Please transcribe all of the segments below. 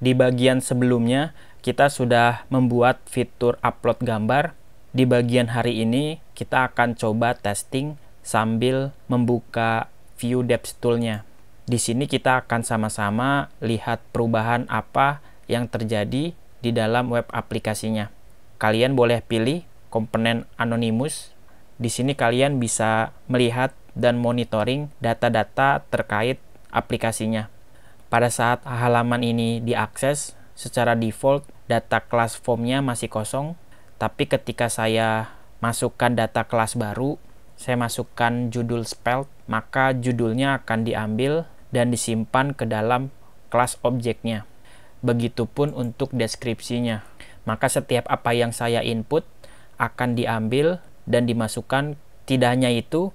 Di bagian sebelumnya kita sudah membuat fitur upload gambar. Di bagian hari ini kita akan coba testing sambil membuka view depth toolnya. Di sini kita akan sama-sama lihat perubahan apa yang terjadi di dalam web aplikasinya. Kalian boleh pilih komponen anonymous. Di sini kalian bisa melihat dan monitoring data-data terkait aplikasinya. Pada saat halaman ini diakses, secara default data kelas formnya masih kosong, tapi ketika saya masukkan data kelas baru, saya masukkan judul spelt, maka judulnya akan diambil dan disimpan ke dalam kelas objeknya. Begitupun untuk deskripsinya. Maka setiap apa yang saya input akan diambil dan dimasukkan. Tidak hanya itu,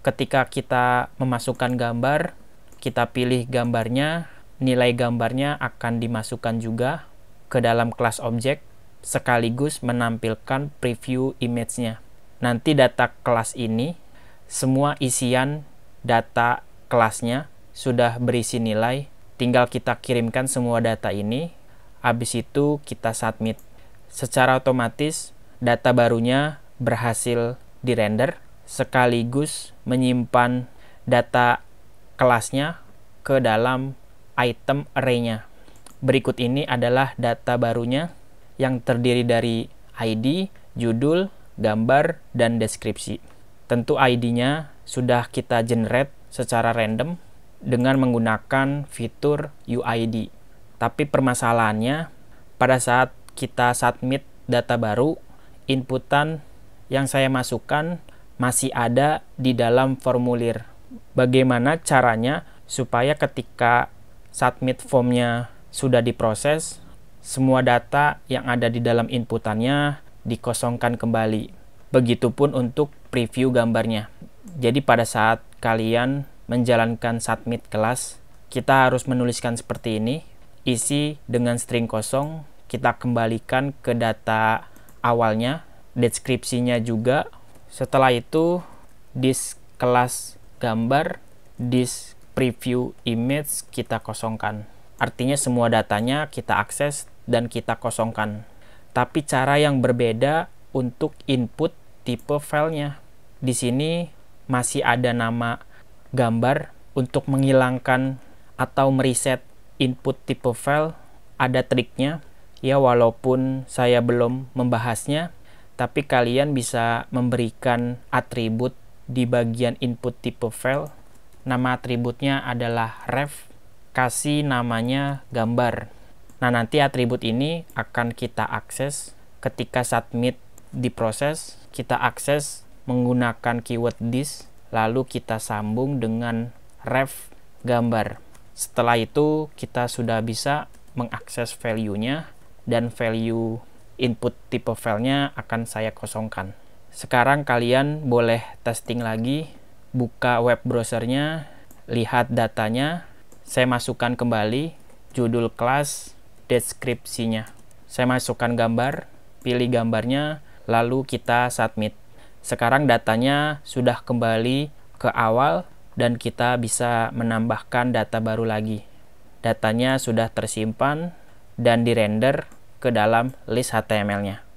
ketika kita memasukkan gambar, kita pilih gambarnya, nilai gambarnya akan dimasukkan juga ke dalam kelas objek sekaligus menampilkan preview image-nya. Nanti data kelas ini, semua isian data kelasnya sudah berisi nilai, tinggal kita kirimkan semua data ini, habis itu kita submit. Secara otomatis, data barunya berhasil dirender sekaligus menyimpan data kelasnya ke dalam item arraynya. Berikut ini adalah data barunya yang terdiri dari ID, judul, gambar, dan deskripsi. Tentu ID-nya sudah kita generate secara random dengan menggunakan fitur UID. Tapi permasalahannya pada saat kita submit data baru, inputan yang saya masukkan masih ada di dalam formulir bagaimana caranya supaya ketika submit formnya sudah diproses, semua data yang ada di dalam inputannya dikosongkan kembali. Begitupun untuk preview gambarnya. Jadi pada saat kalian menjalankan submit kelas, kita harus menuliskan seperti ini, isi dengan string kosong, kita kembalikan ke data awalnya, deskripsinya juga. Setelah itu, disk kelas gambar disk preview image kita kosongkan. Artinya semua datanya kita akses dan kita kosongkan. Tapi cara yang berbeda untuk input tipe filenya. Di sini masih ada nama gambar untuk menghilangkan atau mereset input tipe file. Ada triknya. Ya walaupun saya belum membahasnya, tapi kalian bisa memberikan atribut di bagian input tipe file nama atributnya adalah ref kasih namanya gambar nah nanti atribut ini akan kita akses ketika submit diproses kita akses menggunakan keyword this lalu kita sambung dengan ref gambar setelah itu kita sudah bisa mengakses value-nya dan value input tipe filenya akan saya kosongkan sekarang kalian boleh testing lagi, buka web browsernya, lihat datanya, saya masukkan kembali judul kelas, deskripsinya. Saya masukkan gambar, pilih gambarnya, lalu kita submit. Sekarang datanya sudah kembali ke awal dan kita bisa menambahkan data baru lagi. Datanya sudah tersimpan dan dirender ke dalam list HTML-nya.